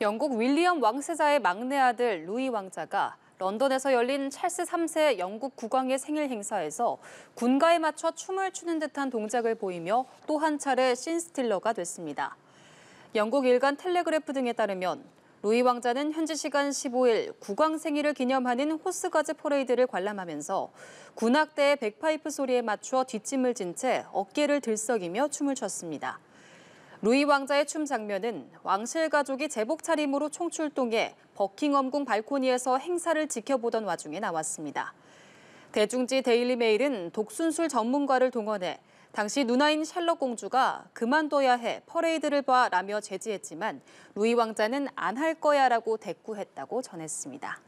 영국 윌리엄 왕세자의 막내 아들 루이 왕자가 런던에서 열린 찰스 3세 영국 국왕의 생일 행사에서 군가에 맞춰 춤을 추는 듯한 동작을 보이며 또 한 차례 신스틸러가 됐습니다. 영국 일간 텔레그래프 등에 따르면 루이 왕자는 현지 시간 15일 국왕 생일을 기념하는 호스가즈 퍼레이드를 관람하면서 군악대의 백파이프 소리에 맞추어 뒷짐을 진 채 어깨를 들썩이며 춤을 췄습니다. 루이 왕자의 춤 장면은 왕실 가족이 제복 차림으로 총출동해 버킹엄궁 발코니에서 행사를 지켜보던 와중에 나왔습니다. 대중지 데일리 메일은 독순술 전문가를 동원해 당시 누나인 샬럿 공주가 그만둬야 해 퍼레이드를 봐라며 제지했지만 루이 왕자는 안 할 거야라고 대꾸했다고 전했습니다.